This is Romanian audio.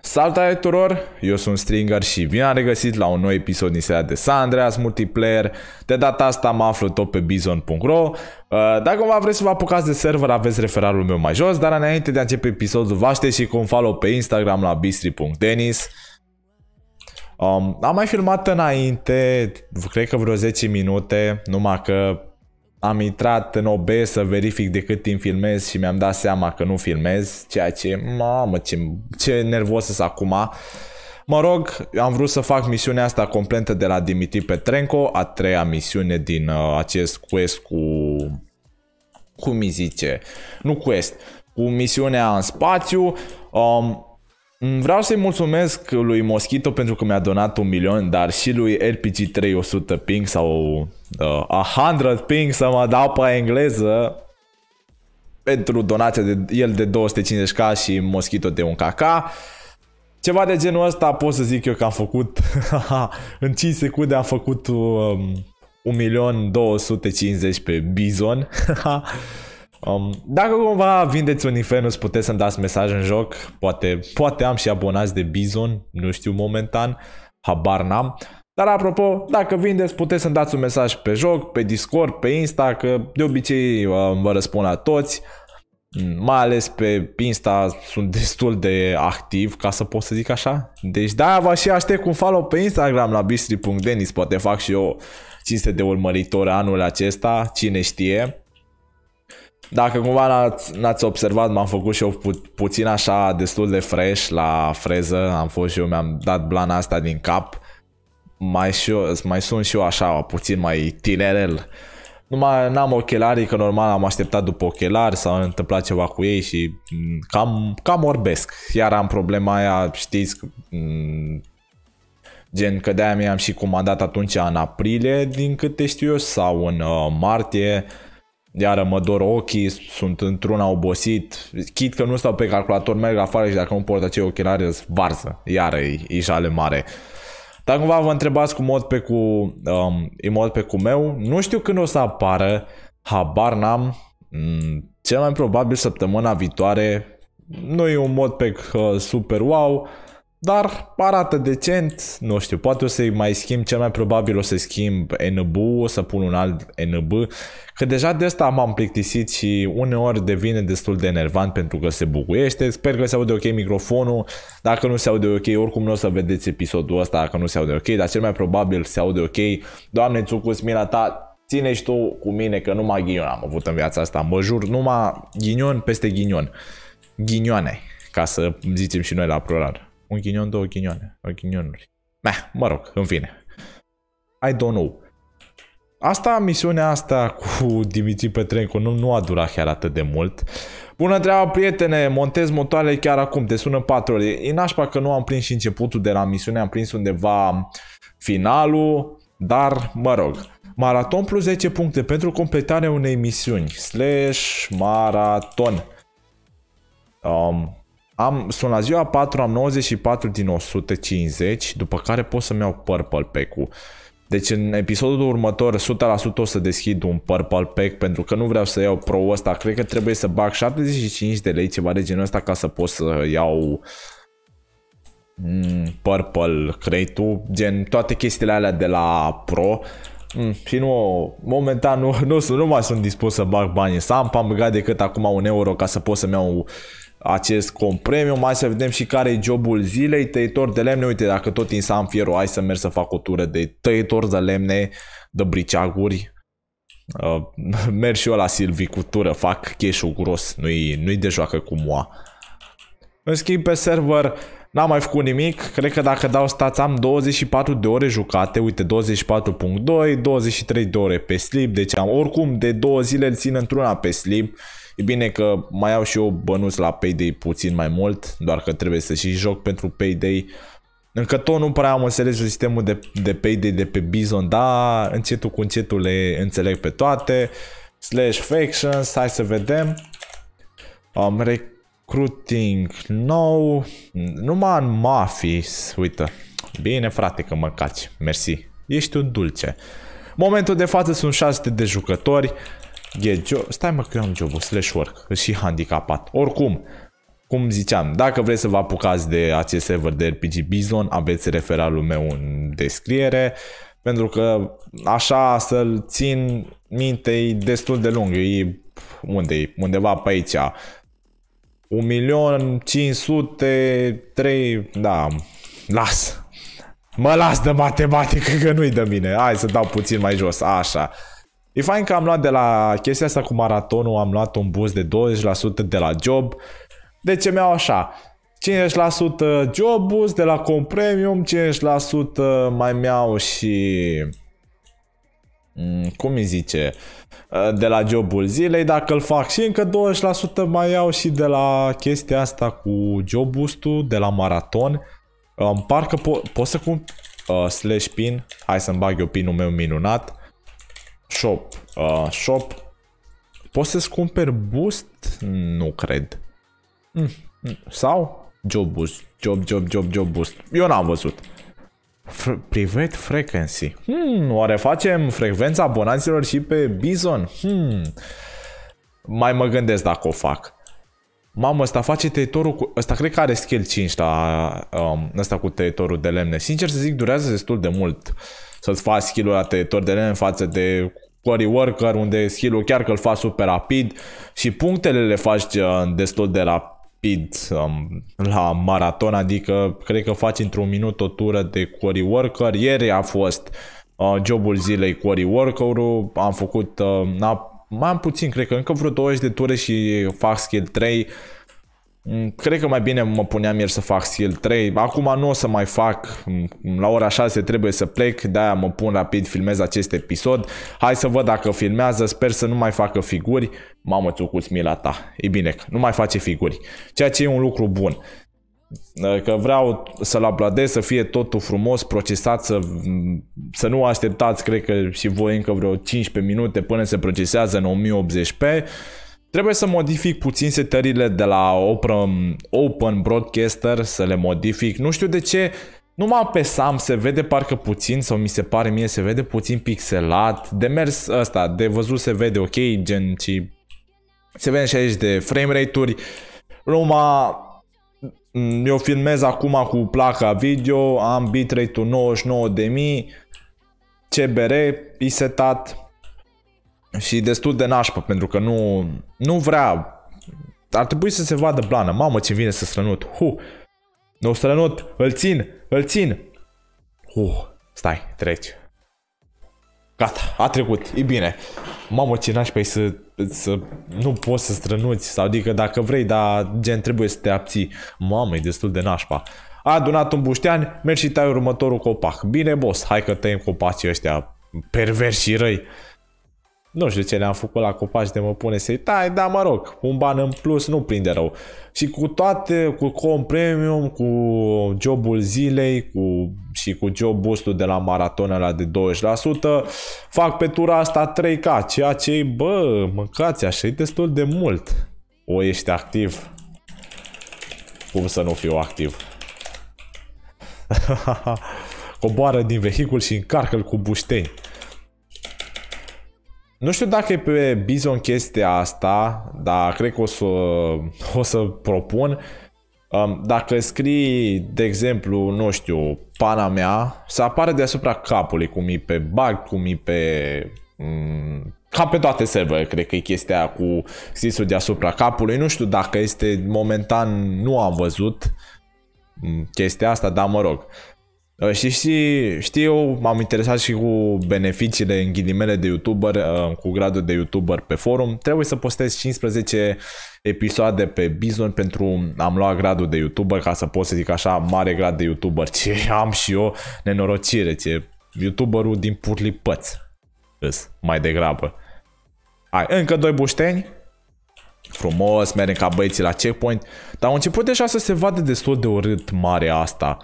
Salutare tuturor, eu sunt Stringer și bine am regăsit la un nou episod din seria de San Andreas Multiplayer. De data asta mă aflu tot pe bizon.ro. Uh, dacă vă vreți să vă apucați de server, aveți referalul meu mai jos, dar înainte de a începe episodul, vă aștept și cu un follow pe Instagram la bistri.denis. Um, am mai filmat înainte, cred că vreo 10 minute, numai că am intrat în OB să verific de cât timp filmez și mi-am dat seama că nu filmez, ceea ce, mamă, ce, ce nervos sunt acum. Mă rog, am vrut să fac misiunea asta completă de la Dimitri Petrenko, a treia misiune din uh, acest quest cu... Cum mi zice? Nu quest, cu misiunea în spațiu. Um, Mm, vreau să-i mulțumesc lui Moschito pentru că mi-a donat un milion, dar și lui RPG 300 Ping sau uh, 100 Ping să mă dau pe engleză pentru donația de el de 250k și Moschito de un kk Ceva de genul ăsta pot să zic eu că am făcut, în 5 secunde am făcut um, 1.250.000 pe Bizon. Um, dacă cumva vindeți un Infernus, puteți să-mi dați mesaj în joc. Poate, poate am și abonați de Bizon, nu știu momentan, habar n-am. Dar apropo, dacă vindeți, puteți să-mi dați un mesaj pe joc, pe Discord, pe Insta, că de obicei um, vă răspund la toți. Mm, mai ales pe Insta sunt destul de activ, ca să pot să zic așa. Deci da, vă și aștept un follow pe Instagram la bistri.denis, poate fac și eu 500 de urmăritori anul acesta, cine știe. Dacă cumva n-ați observat, m-am făcut și eu pu- puțin așa destul de fresh la freză, am fost și eu, mi-am dat blana asta din cap. Mai, și eu, mai sunt și eu așa, puțin mai tinerel. Numai n-am ochelarii, că normal am așteptat după ochelari, s-a întâmplat ceva cu ei și mm, cam, cam orbesc. Iar am problema aia, știți, mm, gen că de-aia mi-am și comandat atunci în aprilie, din câte știu eu, sau în uh, martie, Iară mă dor ochii, sunt într-una obosit, chit că nu stau pe calculator, merg afară și dacă nu port acei ochelari, varză. Iară e jale mare. Dar cumva vă întrebați cu mod pe cu um, mod pe cu meu, nu știu când o să apară, habar n-am, mm, cel mai probabil săptămâna viitoare, nu e un mod pe uh, super wow, dar arată decent, nu știu, poate o să-i mai schimb, cel mai probabil o să schimb NB, o să pun un alt NB, că deja de asta m-am plictisit și uneori devine destul de enervant pentru că se buguiește. Sper că se aude ok microfonul, dacă nu se aude ok, oricum nu o să vedeți episodul ăsta dacă nu se aude ok, dar cel mai probabil se aude ok. Doamne Țucus, mila ta, ține și tu cu mine că numai ghinion am avut în viața asta, mă jur, numai ghinion peste ghinion. Ghinioane, ca să zicem și noi la plural un ghinion, două ghinioane, O ghinionuri. Bah, mă rog, în fine. I don't know. Asta, misiunea asta cu Dimitri Petrencu nu, nu a durat chiar atât de mult. Bună treaba, prietene, montez motoarele chiar acum, te sună 4 ore. E nașpa că nu am prins și începutul de la misiune, am prins undeva finalul, dar mă rog. Maraton plus 10 puncte pentru completarea unei misiuni, slash maraton. Um, am, sunt la ziua 4, am 94 din 150, după care pot să-mi iau Purple Pack-ul. Deci în episodul următor 100% o să deschid un Purple Pack pentru că nu vreau să iau pro ăsta. Cred că trebuie să bag 75 de lei ceva de genul ăsta ca să pot să iau mm, Purple crate gen toate chestiile alea de la pro. Mm, și nu, momentan nu, nu, nu, nu mai sunt dispus să bag bani în am băgat decât acum un euro ca să pot să-mi iau acest compremiu. Mai să vedem și care e jobul zilei. Tăietor de lemne, uite, dacă tot insam fierul, hai să merg să fac o tură de tăietor de lemne, de briceaguri. Uh, merg și eu la silvicultură, fac cash-ul gros, nu-i nu de joacă cu moa. În schimb, pe server n-am mai făcut nimic. Cred că dacă dau stați am 24 de ore jucate, uite 24.2, 23 de ore pe slip, deci am oricum de două zile îl țin într-una pe slip. E bine că mai au și eu bănuți la Payday puțin mai mult, doar că trebuie să și joc pentru Payday. Încă tot nu prea am înțeles sistemul de, de Payday de pe Bison, dar încetul cu încetul le înțeleg pe toate. Slash Factions, hai să vedem. Am recruiting nou, numai în mafii, uite. Bine frate că mă caci, mersi. Ești un dulce. Momentul de față sunt 600 de jucători, Get job. Stai mă că eu am job slash work. Și handicapat. Oricum, cum ziceam, dacă vreți să vă apucați de acest server de RPG Bison, aveți referalul meu în descriere, pentru că așa să-l țin minte e destul de lung, e unde e? Undeva pe aici. 1.503, da, las. Mă las de matematică că nu-i de mine. Hai să dau puțin mai jos, așa. E fain că am luat de la chestia asta cu maratonul, am luat un boost de 20% de la job. de deci ce mi au așa, 50% job boost de la Compremium, 50% mai mi-au și mm, cum îi zice, de la jobul zilei, dacă îl fac și încă 20% mai iau și de la chestia asta cu job boost de la maraton. Parcă po pot să cum uh, slash pin, hai să-mi bag eu pinul meu minunat. Shop. Uh, shop. Poți să-ți cumperi boost? Nu cred. Mm, mm. Sau? Job boost. Job, job, job, job boost. Eu n-am văzut. F private frequency. Hmm, oare facem frecvența abonanților și pe Bison? Hmm. Mai mă gândesc dacă o fac. Mamă, ăsta face tăietorul cu... Ăsta cred că are skill 5 ăsta, um, ăsta cu tăietorul de lemne. Sincer să zic, durează destul de mult. Uh, să-ți faci skill-ul la tăietor de lemn față de Quarry Worker, unde skill-ul chiar că îl faci super rapid și punctele le faci uh, destul de rapid um, la maraton, adică cred că faci într-un minut o tură de Quarry Worker. Ieri a fost uh, jobul zilei Quarry Worker-ul, am făcut, uh, mai am puțin, cred că încă vreo 20 de ture și fac skill 3, Mm, cred că mai bine mă puneam ieri să fac skill 3. Acum nu o să mai fac. Mm, mm, la ora 6 trebuie să plec, de-aia mă pun rapid, filmez acest episod. Hai să văd dacă filmează, sper să nu mai facă figuri. Mamă, țucuț mila ta. E bine, nu mai face figuri. Ceea ce e un lucru bun. Că vreau să-l abladez, să fie totul frumos, procesat, să, să nu așteptați, cred că și voi, încă vreo 15 minute până se procesează în 1080p. Trebuie să modific puțin setările de la Open, Open Broadcaster, să le modific. Nu știu de ce, numai pe Sam se vede parcă puțin, sau mi se pare mie, se vede puțin pixelat. De mers ăsta, de văzut se vede ok, gen ci... Se vede și aici de frame rate-uri. Numai mm, eu filmez acum cu placa video, am bitrate-ul 99.000, CBR, i-setat, și destul de nașpă, pentru că nu, nu vrea... Ar trebui să se vadă blană. Mamă, ce vine să strănut. Hu! Nu strănut! Îl țin! Îl țin! Hu! Stai, treci. Gata, a trecut. E bine. Mamă, ce nașpa să, să... Nu poți să strănuți. sau Adică dacă vrei, dar gen trebuie să te abții. Mamă, e destul de nașpa. A adunat un buștean, mergi și tai următorul copac. Bine, boss, hai că tăiem copacii ăștia perversi și răi. Nu știu ce le-am făcut la copaci de mă pune să-i tai, dar mă rog, un ban în plus nu prinde rău. Și cu toate, cu Com Premium, cu jobul zilei cu, și cu job boost de la maraton la de 20%, fac pe tura asta 3K, ceea ce bă, mâncați așa, e destul de mult. O, ești activ? Cum să nu fiu activ? Coboară din vehicul și încarcă-l cu bușteni. Nu știu dacă e pe Bizon chestia asta, dar cred că o să, o să propun. Um, dacă scrii, de exemplu, nu știu, pana mea, să apare deasupra capului, cum e pe bug, cum e pe... Mm, ca pe toate server, cred că e chestia cu scrisul deasupra capului. Nu știu dacă este momentan, nu am văzut mm, chestia asta, dar mă rog. Uh, și știi, știi, eu m-am interesat și cu beneficiile în ghilimele de YouTuber, uh, cu gradul de YouTuber pe forum. Trebuie să postez 15 episoade pe Bizon pentru am luat gradul de YouTuber, ca să pot să zic așa, mare grad de YouTuber, ce am și eu, nenorocire, ce YouTuberul din purlipăț, mai degrabă. Ai, încă doi bușteni, frumos, merg ca băieții la checkpoint, dar au început deja să se vadă destul de urât mare asta.